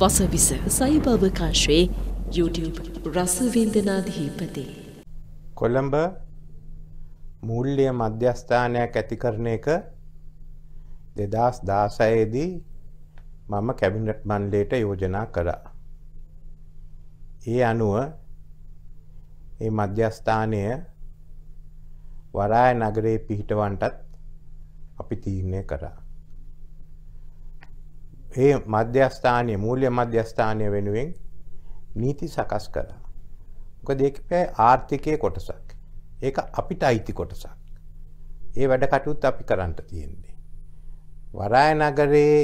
වසවිස සයිභවකාශයේ YouTube රසවින්දනාධීපති. Colombo මූල්්‍ය මධ්‍යස්ථානයක් ඇතිකරන එක දෙදස් දාසයේදී මම කැබිනට් මණ්ඩලයට යෝජනා කරා. ඒ අනුව ඒ මධ්‍යස්ථානය වරාය නගරේ පිහිටවන්ටත් අපි තීරණය කරා. ඒ මධ්‍යස්ථානය මූල්‍ය මධ්‍යස්ථානය වෙනුවෙන් නීති සකස් කළා. මොකද ඒක පැය ආර්ථිකයේ කොටසක්. ඒක අපිට අයිති කොටසක්. ඒ වැඩ කටයුත් අපි කරන්න තියෙන්නේ. වරාය නගරයේ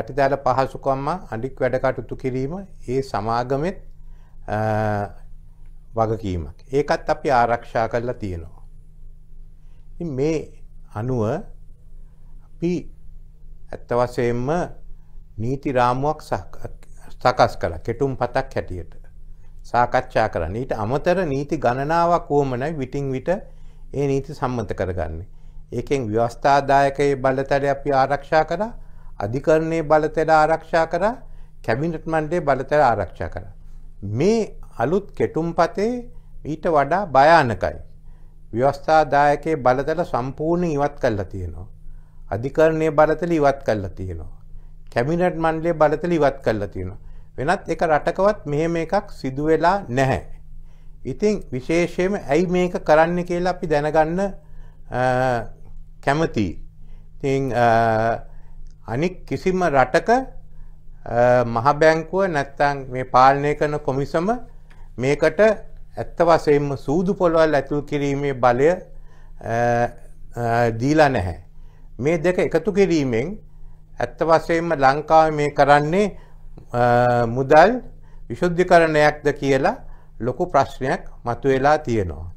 යටිදල පහසුකම්ම අනික් වැඩ කටයුතු කිරීම ඒ සමාගමෙත් වගකීමක්. ඒකත් අපි ආරක්ෂා කරලා තියෙනවා. ඉතින් මේ අනුව අපි ඇත්ත වශයෙන්ම නීති රාමුවක් සකස් කළ කෙටුම් පතක් හැටියට සාකච්ඡා කර නීට අමතර නීති ගණනාවක් වුවමනයි විටිං විට ඒ නීති සම්මත කරගන්නේ. ඒකෙන් ව්‍යවස්ථාදායකයේ බලතැඩ අපි ආරක්ෂා කර අධිකරණයේ බලතෙඩ ආරක්ෂා කර කැබිනට් මණ්ඩේ බලතැඩ ආරක්ෂා කර. මේ අලුත් කෙටුම් පතේ ඊට වඩා භයානකයි. ව්‍යවස්ථාදායකයේ බලතල සම්පූර්ණ ඉවත් කල්ලා තියෙනවා. අධිකරණය බලතල ඉවත් කල්ලා තියෙනවා. කැබිනට් මණ්ඩලය බලතල ඉවත් කරලා තියෙනවා. වෙනත් එක රටකවත් මෙහෙම එකක් සිදු වෙලා නැහැ. ඉතින් විශේෂයෙන්ම ඇයි මේක කරන්න කියලා අපි දැනගන්න කැමතියි. ඉතින් අනික් කිසිම රටක මහ බැංකුව නැත්තම් මේ පාලනය කරන කොමිසම මේකට ඇත්ත වශයෙන්ම සූදු පොළවල් ඇතුල් කිරීමේ බලය දීලා නැහැ. මේ දෙක එකතු කිරීමෙන් ඇත්ත වශයෙන්ම ලංකාවේ මේ කරන්නේ මුදල් විශුද්ධිකරණයක්ද කියලා ලොකු ප්‍රශ්නයක් මතුවලා තියෙනවා.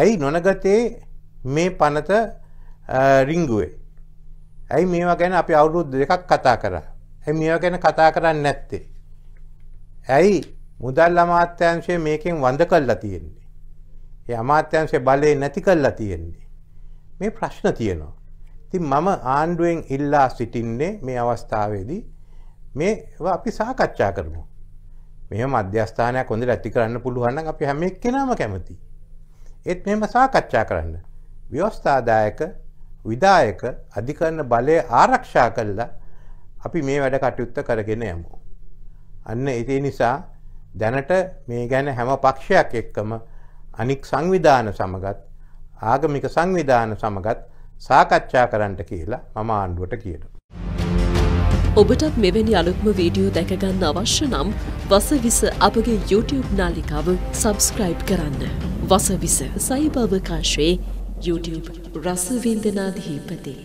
ඇයි නොනගතේ මේ පනත රිංගුවේ? ඇයි මේවා ගැන අපි අවුරුදු දෙකක් කතා කරා? ඇයි මේවා ගැන කතා කරන්නේ නැත්තේ? ඇයි මුදල් අමාත්‍යාංශය මේකෙන් වඳ කළා තියෙන්නේ? ඒ අමාත්‍යංශයේ බලය නැති කළා තියෙන්නේ. මේ ප්‍රශ්න තියෙනවා. ඉතින් මම ආණ්ඩුවෙන් ඉල්ලා සිටින්නේ මේ අවස්ථාවේදී මේ අපි සාකච්ඡා කරමු. මෙහෙම මධ්‍යස්ථානයක් හොඳට ඇති කරන්න පුළුවන් නම් අපි හැම එක්කෙනාම කැමතියි. ඒත් මෙහෙම සාකච්ඡා කරන්න. ව්‍යවස්ථාදායක විදායක අධිකරණ බලය ආරක්ෂා කළා අපි මේ වැඩ කටයුත්ත කරගෙන යමු. අන්න ඒ නිසා දැනට මේ ගැන හැම පක්ෂයක් එක්කම අනික් සංවිධාන සමගත් ආගමික සංවිධාන සමගත් සාකච්ඡා කරන්නට කියලා මම ආණ්ඩුවට කියන. ඔබටත් මෙවැනි අලුත්ම වීඩියෝ දැකගන්න අවශ්‍ය නම් වසවිස අපගේ YouTube නාලිකාව සබස්ක්‍රයිබ් කරන්න. වසවිස සයිභවකාශයේ YouTube රසවින්දනාධීපතේ.